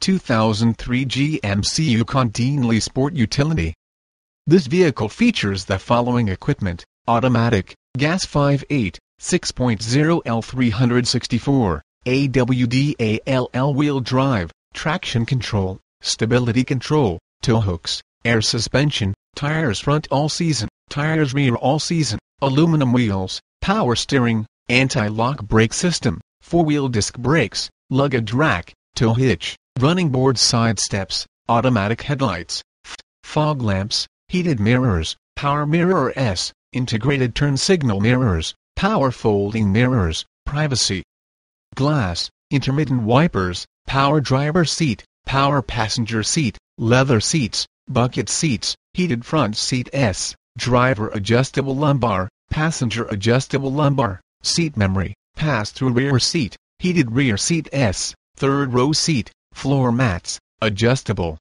2003 GMC Yukon Deanley Sport Utility. This vehicle features the following equipment, automatic, gas 5.8, 6.0 L364, AWDALL wheel drive, traction control, stability control, tow hooks, air suspension, tires front all season, tires rear all season, aluminum wheels, power steering, anti-lock brake system, four-wheel disc brakes, luggage rack, tow hitch, running board side steps, automatic headlights, fog lamps, heated mirrors, power mirror S, integrated turn signal mirrors, power folding mirrors, privacy glass, intermittent wipers, power driver seat, power passenger seat, leather seats, bucket seats, heated front seat S, driver adjustable lumbar, passenger adjustable lumbar, seat memory, pass-through rear seat, heated rear seat S, third row seat, floor mats, adjustable,